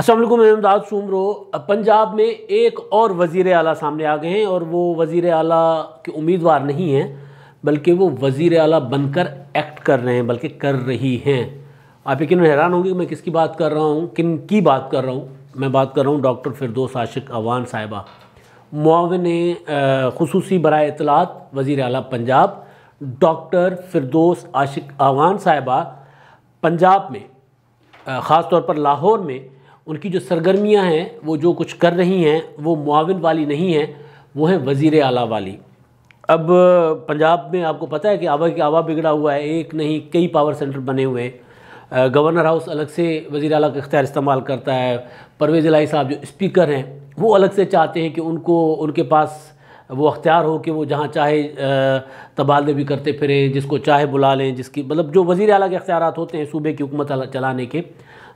असलम अहमदाद सूमरो पंजाब में एक और वज़ी अली सामने आ गए हैं और वो वज़ी अल के उम्मीदवार नहीं हैं बल्कि वो वज़ी अला बनकर एक्ट कर रहे हैं बल्कि कर रही हैं आप यकीन हैरान होंगे कि मैं किसकी बात कर रहा हूँ किन की बात कर रहा हूँ मैं बात कर रहा हूँ डॉक्टर फिरदोस आशिक अवान साहिबा मुआवन खसूस बरए इतलात वज़ी अल पंजाब डॉक्टर फिरदोस आशिक अवान साहिबा पंजाब में ख़ास तौर पर लाहौर में उनकी जो सरगर्मियाँ हैं वो जो कुछ कर रही हैं वो मुआविन वाली नहीं हैं वो हैं वज़ी अला वाली अब पंजाब में आपको पता है कि आवा की आवा बिगड़ा हुआ है एक नहीं कई पावर सेंटर बने हुए हैं गवर्नर हाउस अलग से वज़ी अला का इख्तियार इस्तेमाल करता है परवेज़ लाई साहब जो इस्पीकर हैं वो अलग से चाहते हैं कि उनको उनके पास वो अख्तियार हो कि वो जहाँ चाहे तबादले भी करते फिरें जिसको चाहे बुला लें जिसकी मतलब जो वज़ी अला के अख्तियार होते हैं सूबे की हुकूमत चलाने के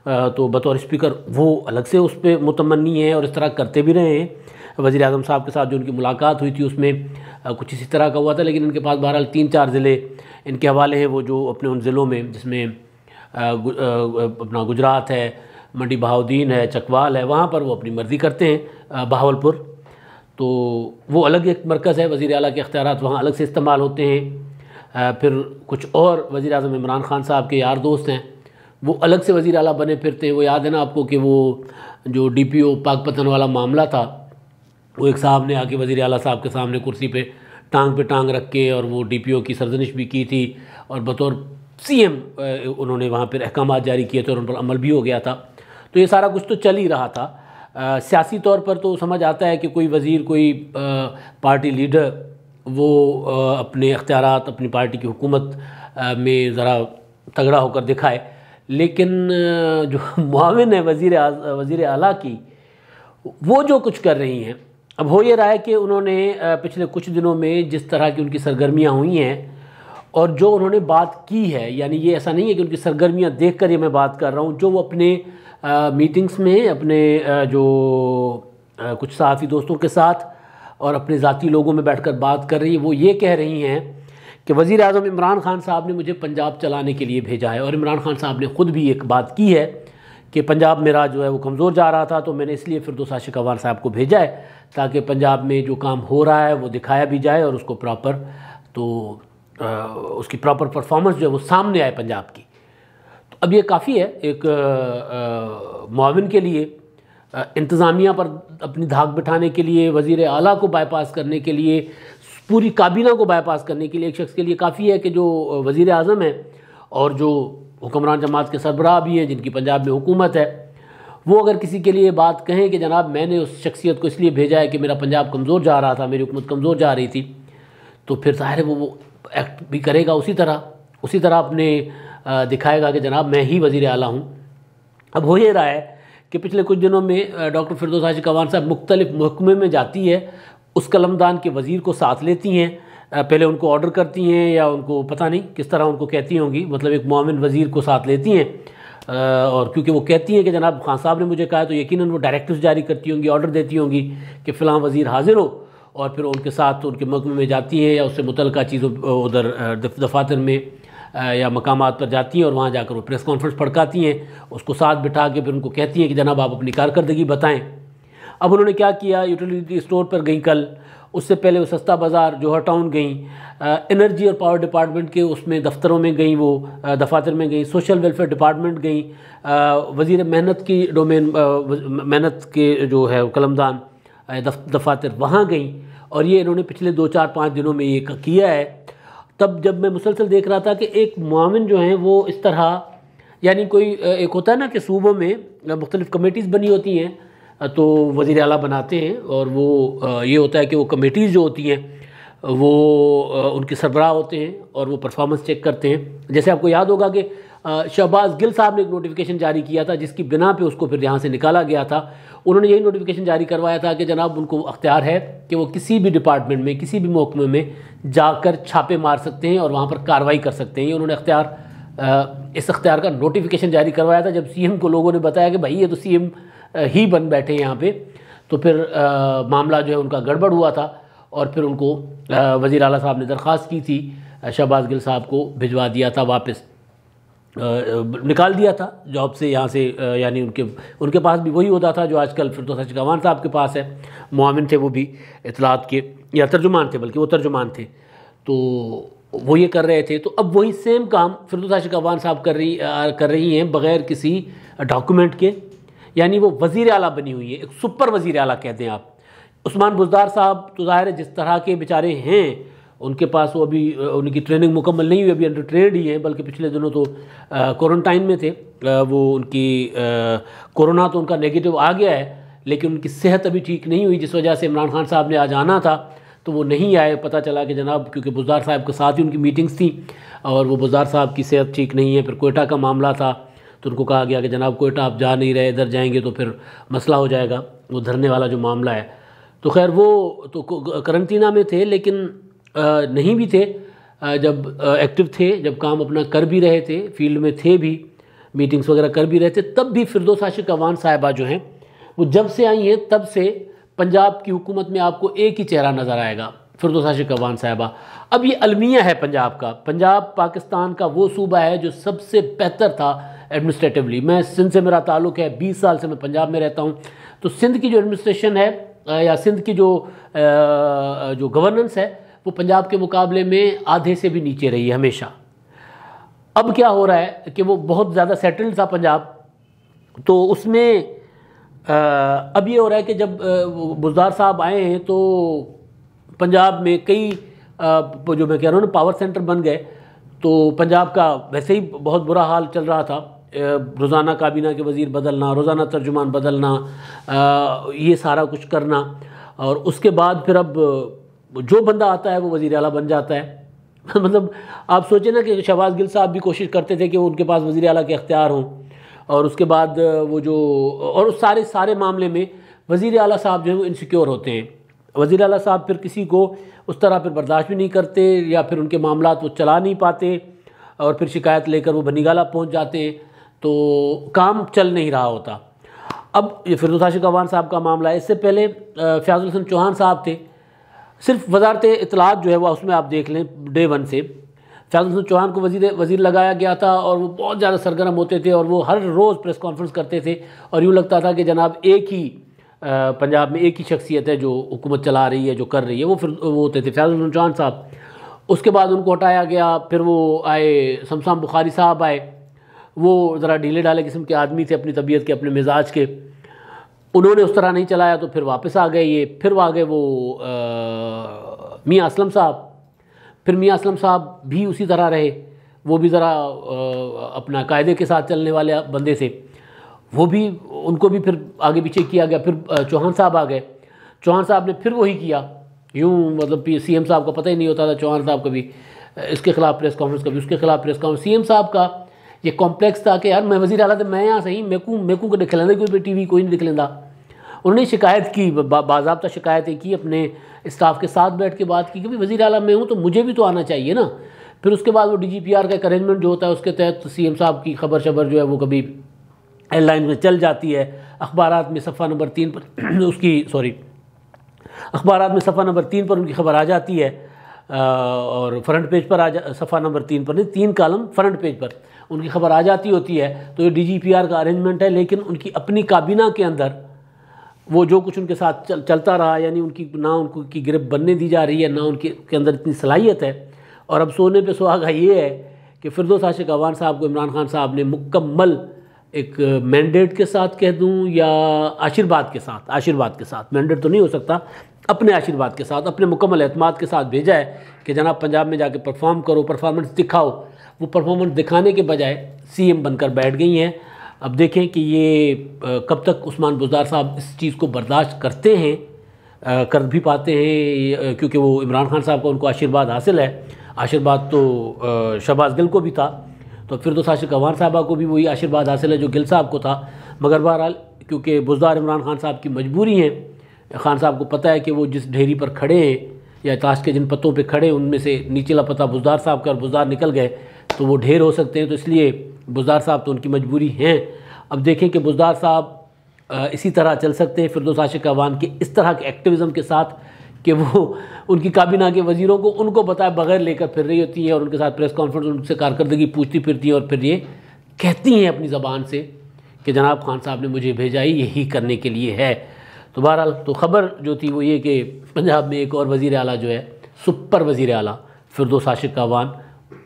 तो बतौर स्पीकर वो अलग से उस पर मुतमनी है और इस तरह करते भी रहे हैं वज़ी अजम साहब के साथ जो उनकी मुलाकात हुई थी उसमें कुछ इसी तरह का हुआ था लेकिन इनके पास बहरहाल तीन चार ज़िले इनके हवाले हैं वो जो अपने उन ज़िलों में जिसमें अपना गुजरात है मंडी बहाउद्दीन है चकवाल है वहाँ पर वो अपनी मर्ज़ी करते हैं बहावलपुर तो वो अलग एक मरकज़ है वज़ी अला के अख्तियार वहाँ अलग से इस्तेमाल होते हैं फिर कुछ और वज़ी अजम इमरान खान साहब के यार दोस्त हैं वो अलग से वज़ी अला बने फिरते हैं वो याद है ना आपको कि वो जो डी पी ओ पतन वाला मामला था वो एक साहब ने आके वज़ी अला साहब के सामने कुर्सी पर टांग पे टांग रख के और वो डी पी ओ की सरजनिश भी की थी और बतौर सी एम उन्होंने वहाँ पर अहकाम जारी किए थे और उन पर अमल भी हो गया था तो ये सारा कुछ तो चल ही रहा था सियासी तौर पर तो समझ आता है कि कोई वज़ीर कोई आ, पार्टी लीडर वो आ, अपने अख्तियार अपनी पार्टी की हुकूमत में ज़रा तगड़ा होकर दिखाए लेकिन जो मुआवन है वज़ी वज़ी अला की वो जो कुछ कर रही हैं अब हो ये रहा है कि उन्होंने पिछले कुछ दिनों में जिस तरह की उनकी सरगर्मियाँ हुई हैं और जो उन्होंने बात की है यानी ये ऐसा नहीं है कि उनकी सरगर्मियाँ देख कर ये मैं बात कर रहा हूँ जो वो अपने आ, मीटिंग्स में अपने आ, जो आ, कुछ साथी दोस्तों के साथ और अपने ज़ाती लोगों में बैठकर बात कर रही है वो ये कह रही हैं कि वज़ी अजम इमरान खान साहब ने मुझे पंजाब चलाने के लिए भेजा है और इमरान खान साहब ने ख़ुद भी एक बात की है कि पंजाब मेरा जो है वो कमज़ोर जा रहा था तो मैंने इसलिए फिर दो साशिकवार साहब को भेजा है ताकि पंजाब में जो काम हो रहा है वो दिखाया भी जाए और उसको प्रॉपर तो आ, उसकी प्रॉपर परफॉर्मेंस जो है वो सामने आए पंजाब की तो अब ये काफ़ी है एक मावन के लिए इंतज़ामिया पर अपनी धाक बिठाने के लिए वज़ी अली को बाईपास करने के लिए पूरी काबीना को बायपास करने के लिए एक शख्स के लिए काफ़ी है कि जो वज़ी अजम है और जो हुक्मरान जमात के सरबराह भी हैं जिनकी पंजाब में हुकूमत है वो अगर किसी के लिए बात कहें कि जनाब मैंने उस शख्सियत को इसलिए भेजा है कि मेरा पंजाब कमज़ोर जा रहा था मेरी हुकूमत कमज़ोर जा रही थी तो फिर ज़ाहिर है वो वो एक्ट भी करेगा उसी तरह उसी तरह अपने दिखाएगा कि जनाब मैं ही वज़ी अला हूँ अब हो ये रहा है कि पिछले कुछ दिनों में डॉक्टर फिरदौस कवान साहब मुख्तलिफ महकमे में जाती है उस कलमदान के वज़ीर को साथ लेती हैं पहले उनको ऑर्डर करती हैं या उनको पता नहीं किस तरह उनको कहती होंगी मतलब एक मामिन वज़ीर को साथ लेती हैं और क्योंकि वो कहती हैं कि जनाब खान साहब ने मुझे कहा तो यकीनन वो डायरेक्टिव जारी करती होंगी ऑर्डर देती होंगी कि फ़िलहाल वज़ीर हाज़िर हो और फिर उनके साथ तो उनके मकम में जाती हैं या उससे मुतल चीज़ों उधर दफातर में या मकाम पर जाती हैं और वहाँ जाकर वो प्रेस कॉन्फ्रेंस पड़काती हैं उसको साथ बिठा के फिर उनको कहती हैं कि जनाब आप अपनी कारकरदगी बताएँ अब उन्होंने क्या किया यूटिलिटी स्टोर पर गई कल उससे पहले वो सस्ता बाज़ार जोहर टाउन गई एनर्जी और पावर डिपार्टमेंट के उसमें दफ्तरों में गई वो दफातर में गई सोशल वेलफेयर डिपार्टमेंट गई वज़ी मेहनत की डोमेन मेहनत के जो है कलमदान दफातर वहाँ गई और ये इन्होंने पिछले दो चार पाँच दिनों में ये किया है तब जब मैं मुसलसल देख रहा था कि एक मामिन जो हैं वो इस तरह यानी कोई एक होता है ना कि सूबों में मुख्तलिफ़ कमेटीज़ बनी होती हैं तो वज़ी अला बनाते हैं और वो ये होता है कि वो कमेटीज़ जो होती हैं वो उनके सरबराह होते हैं और वो परफॉर्मेंस चेक करते हैं जैसे आपको याद होगा कि शहबाज गिल साहब ने एक नोटिफिकेशन जारी किया था जिसकी बिना पे उसको फिर यहाँ से निकाला गया था उन्होंने यही नोटिफिकेशन जारी करवाया था कि जनाब उनको अख्तियार है कि वो किसी भी डिपार्टमेंट में किसी भी महकमे में जाकर छापे मार सकते हैं और वहाँ पर कार्रवाई कर सकते हैं ये उन्होंने अख्तियार इस अख्तियार का नोटिफिकेशन जारी करवाया था जब सी को लोगों ने बताया कि भाई ये तो सी ही बन बैठे यहाँ पे तो फिर आ, मामला जो है उनका गड़बड़ हुआ था और फिर उनको वज़ी अला साहब ने दरख्वास्त की थी शहबाज गिल साहब को भिजवा दिया था वापस निकाल दिया था जॉब से यहाँ से यानी उनके उनके पास भी वही होता था जो आजकल तो अशगवान साहब के पास है मामिन थे वो भी इतलात के या तर्जुमान थे बल्कि वो तर्जुमान थे तो वो ये कर रहे थे तो अब वही सेम काम फिर तो अवान साहब कर रही कर रही हैं बग़ैर किसी डॉक्यूमेंट के यानी वो वजीर अला बनी हुई है एक सुपर वजीर अला कहते हैं आप उस्मान बुजदार साहब तो ज़ाहिर है जिस तरह के बेचारे हैं उनके पास वो अभी उनकी ट्रेनिंग मुकम्मल नहीं हुई अभी अंडर ट्रेड ही हैं बल्कि पिछले दिनों तो क्वारंटाइन में थे आ, वो उनकी कोरोना तो उनका नेगेटिव आ गया है लेकिन उनकी सेहत अभी ठीक नहीं हुई जिस वजह से इमरान खान साहब ने आज आना था तो वो नहीं आए पता चला कि जनाब क्योंकि बुजदार साहब के साथ ही उनकी मीटिंग्स थी और वो बुजदार साहब की सेहत ठीक नहीं है फिर कोयटा का मामला था तो उनको कहा गया कि जनाब कोयटा आप जा नहीं रहे इधर जाएंगे तो फिर मसला हो जाएगा वो धरने वाला जो मामला है तो खैर वो तो करंटीना में थे लेकिन नहीं भी थे जब एक्टिव थे जब काम अपना कर भी रहे थे फील्ड में थे भी मीटिंग्स वगैरह कर भी रहे थे तब भी फिरदो साशिक अवान साहिबा जो हैं वो जब से आई हैं तब से पंजाब की हुकूमत में आपको एक ही चेहरा नज़र आएगा फिरदो साशिक अवान साहिबा अब ये अलमिया है पंजाब का पंजाब पाकिस्तान का वो सूबा है जो सबसे बेहतर था एडमिनिस्ट्रेटिवली मैं सिंध से मेरा ताल्लुक़ है बीस साल से मैं पंजाब में रहता हूँ तो सिंध की जो एडमिनिस्ट्रेशन है या सिंध की जो जो गवर्नेंस है वो पंजाब के मुकाबले में आधे से भी नीचे रही है हमेशा अब क्या हो रहा है कि वो बहुत ज़्यादा सेटल्ड था पंजाब तो उसमें अब ये हो रहा है कि जब बुजदार साहब आए हैं तो पंजाब में कई जो मैं कह रहा हूँ ना पावर सेंटर बन गए तो पंजाब का वैसे ही बहुत बुरा हाल चल रहा था रोज़ाना काबीना के वज़ीर बदलना रोज़ाना तर्जुमान बदलना ये सारा कुछ करना और उसके बाद फिर अब जो बंदा आता है वो वज़ी अला बन जाता है मतलब आप सोचें ना कि शहबाज गिल साहब भी कोशिश करते थे कि वो उनके पास वज़ी अला के अख्तियार हों और उसके बाद वो जो और उस सारे सारे मामले में वज़ी अला साहब जो है वो इनसिक्योर होते हैं वज़ी अला साहब फिर किसी को उस तरह फिर बर्दाश्त भी नहीं करते या फिर उनके मामला वो चला नहीं पाते और फिर शिकायत लेकर वो बनीगाला पहुँच जाते हैं तो काम चल नहीं रहा होता अब ये फिर आशिक अवान साहब का मामला है इससे पहले फ़याजुल हसन चौहान साहब थे सिर्फ वजारत इतलात जो है वह उसमें आप देख लें डे वन से फ़याजुल हसन चौहान को वजीर वजीर लगाया गया था और वो बहुत ज़्यादा सरगर्म होते थे और वो हर रोज़ प्रेस कॉन्फ्रेंस करते थे और यूँ लगता था कि जनाब एक ही पंजाब में एक ही शख्सियत है जो हुकूमत चला रही है जो कर रही है वो फिर वो होते थे फ़याजुल हसन चौहान साहब उसके बाद उनको हटाया गया फिर वो आए शमसान बुखारी साहब आए वो ज़रा ढीले ढाले किस्म के आदमी थे अपनी तबीयत के अपने मिजाज के उन्होंने उस तरह नहीं चलाया तो फिर वापस आ गए ये फिर आ गए वो मियाँ असलम साहब फिर मियाँ असलम साहब भी उसी तरह रहे वो भी ज़रा अपना कायदे के साथ चलने वाले बंदे से वो भी उनको भी फिर आगे पीछे किया गया फिर चौहान साहब आ गए चौहान साहब ने फिर वही किया यूँ मतलब सी एम साहब का पता ही नहीं होता था चौहान साहब कभी इसके खिलाफ प्रेस कॉन्फ्रेंस कभी उसके खिलाफ प्रेस कॉन्फ्रेंस सी एम साहब का ये कॉम्प्लेक्स था कि यार मैं वजीर अला तो मैं यहाँ सही मेकू मेकू को दिख लेंदा कोई टी वी कोई नहीं दिख लेंदा उन्होंने शिकायत की बाबा शिकायतें की अपने स्टाफ के साथ बैठ के बात की कि भाई वजी अला मैं हूँ तो मुझे भी तो आना चाहिए ना फिर उसके बाद वो डी जी पी आर का अरेंजमेंट जो होता है उसके तहत तो सी एम साहब की खबर शबर जो है वो कभी लाइन में चल जाती है अखबार में सफ़ा नंबर तीन पर उसकी सॉरी अखबार में सफ़ा नंबर तीन पर उनकी खबर आ जाती है और फ्रंट पेज पर आ जा सफ़ा नंबर तीन पर नहीं तीन कॉलम फ्रंट पेज पर उनकी खबर आ जाती होती है तो ये डीजीपीआर का अरेंजमेंट है लेकिन उनकी अपनी काबीना के अंदर वो जो कुछ उनके साथ चल, चलता रहा यानी उनकी ना उनको की गिरफ्त बनने दी जा रही है ना उनके के अंदर इतनी सलाहियत है और अब सोने पे सुहागा ये है कि फिरदोस आशिक अवान साहब को इमरान खान साहब ने मुकम्मल एक मैंडेट के साथ कह दूं या आशीर्वाद के साथ आशीर्वाद के साथ मैंडेट तो नहीं हो सकता अपने आशीर्वाद के साथ अपने मुकम्मल अहतमाद के साथ भेजा है कि जनाब पंजाब में जाके परफॉर्म करो परफॉर्मेंस दिखाओ वो परफॉर्मेंस दिखाने के बजाय सीएम बनकर बैठ गई हैं अब देखें कि ये कब तक उस्मान बुजार साहब इस चीज़ को बर्दाश्त करते हैं कर भी पाते हैं क्योंकि वो इमरान खान साहब का उनको आशीर्वाद हासिल है आशीर्वाद तो शहबाज गिल को भी था तो फिर तो साशि कंवर साहबा को भी वही आशीर्वाद हासिल है जो गिल साहब को था मगर बहरहाल क्योंकि बुजदार इमरान खान साहब की मजबूरी है खान साहब को पता है कि वो जिस ढेरी पर खड़े हैं या ताश के जिन पत्तों पे खड़े उनमें से नीचेला पता बुजदार साहब का और बुजदार निकल गए तो वो ढेर हो सकते हैं तो इसलिए बुजदार साहब तो उनकी मजबूरी हैं अब देखें कि बुजदार साहब इसी तरह चल सकते हैं फिरदोस साशिक अवान के इस तरह के एक्टिविज़म के साथ कि वो उनकी काबिना के वजीरों को उनको बताए बगैर लेकर फिर रही होती हैं और उनके साथ प्रेस कॉन्फ्रेंस उनसे कारकर्दगी पूछती फिरती हैं और फिर ये कहती हैं अपनी ज़बान से कि जनाब खान साहब ने मुझे भेजा ही यही करने के लिए है तो बहरहाल तो खबर जो थी वो ये कि पंजाब में एक और वज़ी अली जो है सुपर वज़ी अली फिरदोस आशिक कावान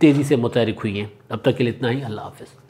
तेज़ी से मुतहरक हुई हैं अब तक के लिए इतना ही अल्लाह हाफिज़